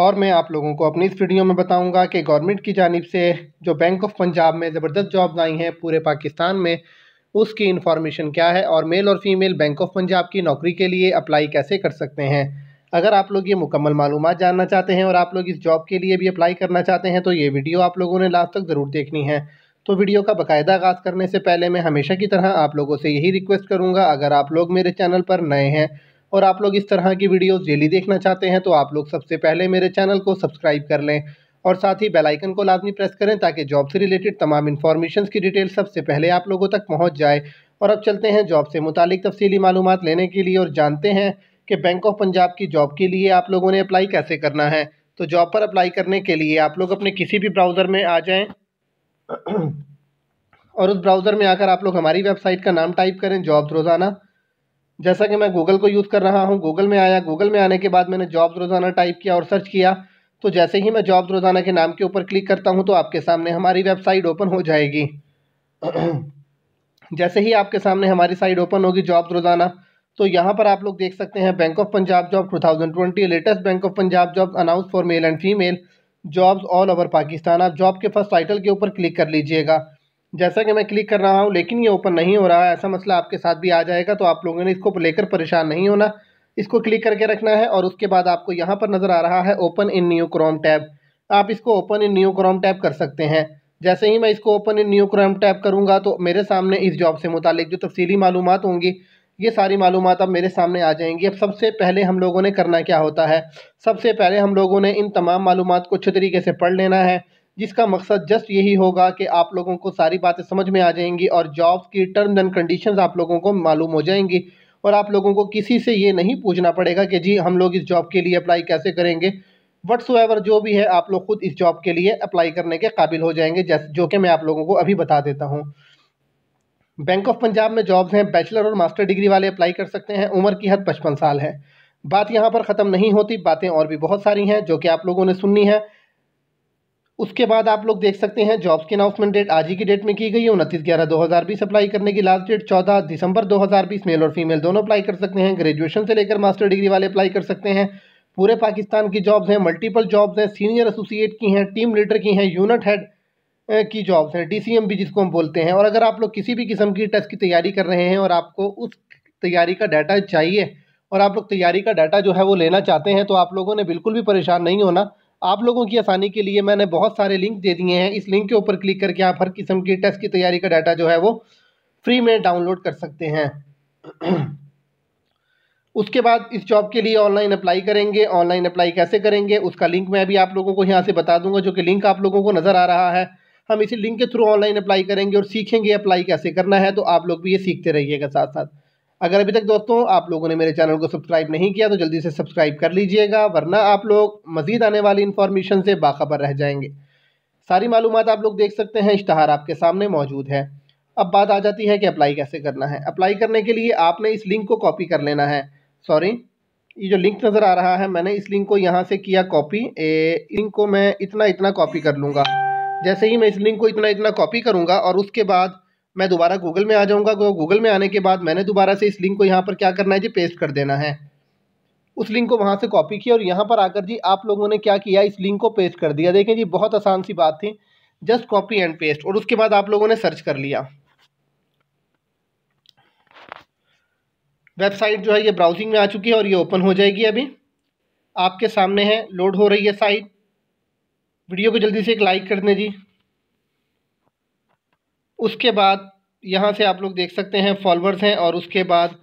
और मैं आप लोगों को अपनी इस वीडियो में बताऊंगा कि गवर्नमेंट की जानब से जो बैंक ऑफ पंजाब में ज़बरदस्त जॉब्स आई हैं पूरे पाकिस्तान में उसकी इन्फॉर्मेशन क्या है और मेल और फीमेल बैंक ऑफ पंजाब की नौकरी के लिए अप्लाई कैसे कर सकते हैं अगर आप लोग ये मुकम्मल मालूम जानना चाहते हैं और आप लोग इस जॉब के लिए भी अप्लाई करना चाहते हैं तो ये वीडियो आप लोगों ने लास्ट तक ज़रूर देखनी है तो वीडियो का बाकायदा आगाज़ करने से पहले मैं हमेशा की तरह आप लोगों से यही रिक्वेस्ट करूँगा अगर आप लोग मेरे चैनल पर नए हैं और आप लोग इस तरह की वीडियोस डेली देखना चाहते हैं तो आप लोग सबसे पहले मेरे चैनल को सब्सक्राइब कर लें और साथ ही बेल आइकन को लाजमी प्रेस करें ताकि जॉब से रिलेटेड तमाम इन्फॉर्मेशन की डिटेल सबसे पहले आप लोगों तक पहुँच जाए और अब चलते हैं जॉब से मुतलिक तफसीली मालूम लेने के लिए और जानते हैं कि बैंक ऑफ पंजाब की जॉब के लिए आप लोगों ने अप्लाई कैसे करना है तो जॉब पर अप्लाई करने के लिए आप लोग अपने किसी भी ब्राउज़र में आ जाएं और उस ब्राउज़र में आकर आप लोग हमारी वेबसाइट का नाम टाइप करें जॉब्स रोज़ाना जैसा कि मैं गूगल को यूज़ कर रहा हूँ गूगल में आया गूगल में आने के बाद मैंने जॉब्स रोज़ाना टाइप किया और सर्च किया तो जैसे ही मैं जॉब्स रोज़ाना के नाम के ऊपर क्लिक करता हूँ तो आपके सामने हमारी वेबसाइट ओपन हो जाएगी जैसे ही आपके सामने हमारी साइट ओपन होगी जॉब्स रोज़ाना तो यहाँ पर आप लोग देख सकते हैं bank of Punjab job twenty latest bank of Punjab job announce for male and female jobs all over Pakistan आप जॉब के फर्स्ट टाइटल के ऊपर क्लिक कर लीजिएगा जैसा कि मैं क्लिक कर रहा हूँ लेकिन ये ओपन नहीं हो रहा है ऐसा मसला आपके साथ भी आ जाएगा तो आप लोगों ने इसको लेकर परेशान नहीं होना इसको क्लिक करके रखना है और उसके बाद आपको यहाँ पर नज़र आ रहा है open in new Chrome tab आप इसको open in new Chrome tab कर सकते हैं जैसे ही मैं इसको open in new Chrome tab करूँगा तो मेरे सामने इस जॉब से मुतालिक जो तफसीली मालूम होंगी ये सारी मालूम अब मेरे सामने आ जाएंगी अब सबसे पहले हम लोगों ने करना क्या होता है सबसे पहले हम लोगों ने इन तमाम मालूम को अच्छे तरीके से पढ़ लेना है जिसका मकसद जस्ट यही होगा कि आप लोगों को सारी बातें समझ में आ जाएंगी और जॉब्स की टर्म्स एंड कंडीशंस आप लोगों को मालूम हो जाएंगी और आप लोगों को किसी से ये नहीं पूछना पड़ेगा कि जी हम लोग इस जॉब के लिए अप्लाई कैसे करेंगे वट्स एवर जो भी है आप लोग खुद इस जॉब के लिए अप्लाई करने के काबिल हो जाएंगे जैसे जो कि मैं आप लोगों को अभी बता देता हूँ बैंक ऑफ पंजाब में जॉब्स हैं बैचलर और मास्टर डिग्री वाले अप्लाई कर सकते हैं उम्र की हद पचपन साल है बात यहाँ पर ख़त्म नहीं होती बातें और भी बहुत सारी हैं जो कि आप लोगों ने सुननी है उसके बाद आप लोग देख सकते हैं जॉब्स की अनाउंसमेंट डेट आज ही की डेट में की गई है उनतीस ग्यारह दो हज़ार बीस अप्लाई करने की लास्ट डेट चौदह दिसंबर दो हज़ार बीस मेल और फीमेल दोनों अप्लाई कर सकते हैं ग्रेजुएशन से लेकर मास्टर डिग्री वाले अप्लाई कर सकते हैं पूरे पाकिस्तान की जॉब्स हैं मल्टीपल जॉब्स हैं सीनियर एसोसिएट की हैं टीम लीडर की हैं यूनिट हेड की जॉब्स हैं डी भी जिसको हम बोलते हैं और अगर आप लोग किसी भी किस्म की टेस्ट की तैयारी कर रहे हैं और आपको उस तैयारी का डाटा चाहिए और आप लोग तैयारी का डाटा जो है वो लेना चाहते हैं तो आप लोगों ने बिल्कुल भी परेशान नहीं होना आप लोगों की आसानी के लिए मैंने बहुत सारे लिंक दे दिए हैं इस लिंक के ऊपर क्लिक करके आप हर किस्म की टेस्ट की तैयारी का डाटा जो है वो फ्री में डाउनलोड कर सकते हैं उसके बाद इस जॉब के लिए ऑनलाइन अप्लाई करेंगे ऑनलाइन अप्लाई कैसे करेंगे उसका लिंक मैं अभी आप लोगों को यहाँ से बता दूंगा जो कि लिंक आप लोगों को नज़र आ रहा है हम इसी लिंक के थ्रू ऑनलाइन अप्लाई करेंगे और सीखेंगे अप्लाई कैसे करना है तो आप लोग भी ये सीखते रहिएगा साथ साथ अगर अभी तक दोस्तों आप लोगों ने मेरे चैनल को सब्सक्राइब नहीं किया तो जल्दी से सब्सक्राइब कर लीजिएगा वरना आप लोग मजीद आने वाली इन्फॉर्मेशन से बाखबर रह जाएंगे सारी मालूम आप लोग देख सकते हैं इश्तहार आपके सामने मौजूद है अब बात आ जाती है कि अप्लाई कैसे करना है अप्लाई करने के लिए आपने इस लिंक को कॉपी कर लेना है सॉरी ये जो लिंक नज़र आ रहा है मैंने इस लिंक को यहाँ से किया कॉपी लिंक को मैं इतना इतना कॉपी कर लूँगा जैसे ही मैं इस लिंक को इतना इतना कॉपी करूँगा और उसके बाद मैं दोबारा गूगल में आ जाऊँगा गूगल तो में आने के बाद मैंने दोबारा से इस लिंक को यहाँ पर क्या करना है जी पेस्ट कर देना है उस लिंक को वहाँ से कॉपी किया और यहाँ पर आकर जी आप लोगों ने क्या किया इस लिंक को पेस्ट कर दिया देखें जी बहुत आसान सी बात थी जस्ट कॉपी एंड पेस्ट और उसके बाद आप लोगों ने सर्च कर लिया वेबसाइट जो है ये ब्राउजिंग में आ चुकी है और ये ओपन हो जाएगी अभी आपके सामने है लोड हो रही है साइट वीडियो को जल्दी से एक लाइक कर दें जी उसके बाद यहाँ से आप लोग देख सकते हैं फॉलोअर्स हैं और उसके बाद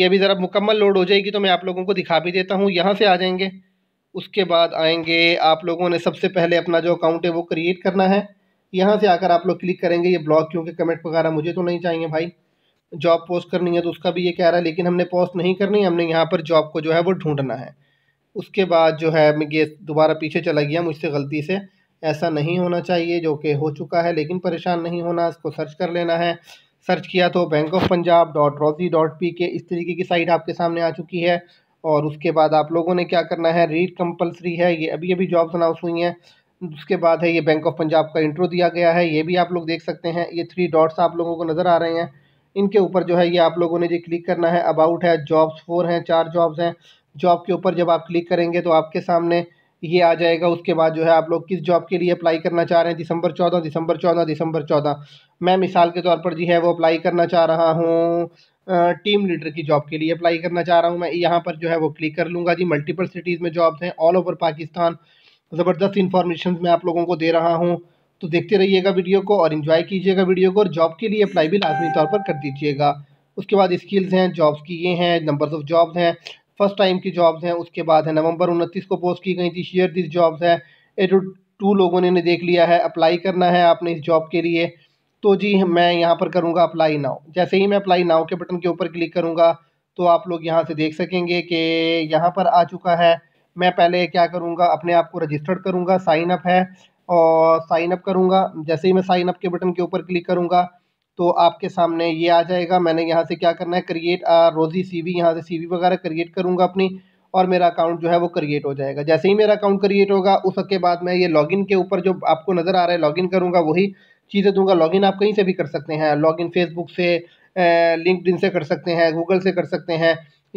ये भी ज़रा मुकम्मल लोड हो जाएगी तो मैं आप लोगों को दिखा भी देता हूँ यहाँ से आ जाएंगे उसके बाद आएंगे आप लोगों ने सबसे पहले अपना जो अकाउंट है वो क्रिएट करना है यहाँ से आकर आप लोग क्लिक करेंगे ये ब्लॉग क्योंकि कमेंट वगैरह मुझे तो नहीं चाहिए भाई जॉब पोस्ट करनी है तो उसका भी ये कह रहा है लेकिन हमने पोस्ट नहीं करनी हमने यहाँ पर जॉब को जो है वो ढूंढना है उसके बाद जो है मैं ये दोबारा पीछे चला गया मुझसे गलती से ऐसा नहीं होना चाहिए जो कि हो चुका है लेकिन परेशान नहीं होना इसको सर्च कर लेना है सर्च किया तो bank of Punjab dot Rozee dot P K इस तरीके की साइट आपके सामने आ चुकी है और उसके बाद आप लोगों ने क्या करना है रीड कंपलसरी है ये अभी अभी जॉब्स अनाउंस हुई हैं उसके बाद है ये बैंक ऑफ पंजाब का इंट्रो दिया गया है ये भी आप लोग देख सकते हैं ये थ्री डॉट्स आप लोगों को नज़र आ रहे हैं इनके ऊपर जो है ये आप लोगों ने जो क्लिक करना है अबाउट है जॉब्स फोर हैं चार जॉब्स हैं जॉब के ऊपर जब आप क्लिक करेंगे तो आपके सामने ये आ जाएगा उसके बाद जो है आप लोग किस जॉब के लिए अप्लाई करना चाह रहे हैं दिसंबर चौदह दिसंबर चौदह दिसंबर चौदह मैं मिसाल के तौर पर जी है वो अप्लाई करना चाह रहा हूँ टीम लीडर की जॉब के लिए अप्लाई करना चाह रहा हूँ मैं यहाँ पर जो है वो क्लिक कर लूँगा जी मल्टीपल सिटीज़ में जॉब्स हैं ऑल ओवर पाकिस्तान ज़बरदस्त इन्फॉर्मेशन मैं आप लोगों को दे रहा हूँ तो देखते रहिएगा वीडियो को और इन्जॉय कीजिएगा वीडियो को और जॉब के लिए अप्लाई भी लाजमी तौर पर कर दीजिएगा उसके बाद स्किल्स हैं जॉब्स की ये हैं नंबर्स ऑफ़ जॉब्स हैं फर्स्ट टाइम की जॉब्स हैं उसके बाद है नवंबर उनतीस को पोस्ट की गई थी शेयर दिस जॉब्स है एटू टू लोगों ने इन्हें देख लिया है अप्लाई करना है आपने इस जॉब के लिए तो जी मैं यहाँ पर करूँगा अप्लाई नाउ जैसे ही मैं अप्लाई नाउ के बटन के ऊपर क्लिक करूँगा तो आप लोग यहाँ से देख सकेंगे कि यहाँ पर आ चुका है मैं पहले क्या करूँगा अपने आप को रजिस्टर्ड करूँगा साइन अप है और साइनअप करूँगा जैसे ही मैं साइन अप के बटन के ऊपर क्लिक करूँगा तो आपके सामने ये आ जाएगा मैंने यहाँ से क्या करना है क्रिएट रोजी सी वी यहाँ से सी वी वगैरह क्रिएट करूँगा अपनी और मेरा अकाउंट जो है वो क्रिएट हो जाएगा जैसे ही मेरा अकाउंट क्रिएट होगा उसके बाद मैं ये लॉगिन के ऊपर जो आपको नज़र आ रहा है लॉगिन करूँगा वही चीज़ें दूंगा लॉगिन आप कहीं से भी कर सकते हैं लॉगिन फेसबुक से लिंकड से कर सकते हैं गूगल से कर सकते हैं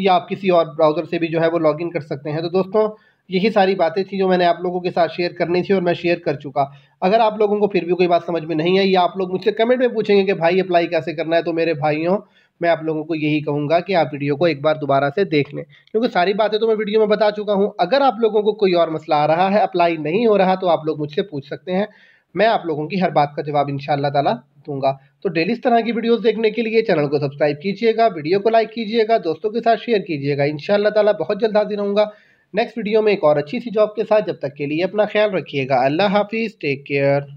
या आप किसी और ब्राउज़र से भी जो है वो लॉगिन कर सकते हैं तो दोस्तों यही सारी बातें थी जो मैंने आप लोगों के साथ शेयर करनी थी और मैं शेयर कर चुका अगर आप लोगों को फिर भी कोई बात समझ में नहीं आई या आप लोग मुझसे कमेंट में पूछेंगे कि भाई अप्लाई कैसे करना है तो मेरे भाइयों मैं आप लोगों को यही कहूँगा कि आप वीडियो को एक बार दोबारा से देख लें क्योंकि सारी बातें तो मैं वीडियो में बता चुका हूँ अगर आप लोगों को कोई और मसला आ रहा है अप्लाई नहीं हो रहा तो आप लोग मुझसे पूछ सकते हैं मैं आप लोगों की हर बात का जवाब इन ताला दूंगा तो डेली इस तरह की वीडियोस देखने के लिए चैनल को सब्सक्राइब कीजिएगा वीडियो को लाइक कीजिएगा दोस्तों के साथ शेयर कीजिएगा इन ताला बहुत जल्द हाजिर रहूँगा नेक्स्ट वीडियो में एक और अच्छी सी जॉब के साथ जब तक के लिए अपना ख्याल रखिएगा अल्लाह हाफिज़ टेक केयर